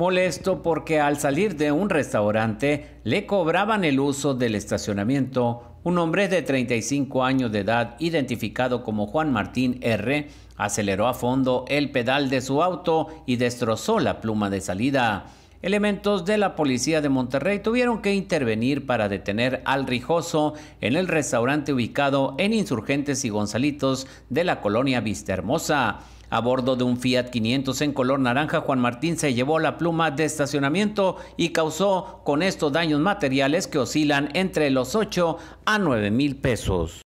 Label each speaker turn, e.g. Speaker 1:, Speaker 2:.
Speaker 1: molesto porque al salir de un restaurante le cobraban el uso del estacionamiento. Un hombre de 35 años de edad, identificado como Juan Martín R., aceleró a fondo el pedal de su auto y destrozó la pluma de salida. Elementos de la policía de Monterrey tuvieron que intervenir para detener al rijoso en el restaurante ubicado en Insurgentes y Gonzalitos de la colonia Vistahermosa. A bordo de un Fiat 500 en color naranja, Juan Martín se llevó la pluma de estacionamiento y causó con esto daños materiales que oscilan entre los 8 a 9 mil pesos.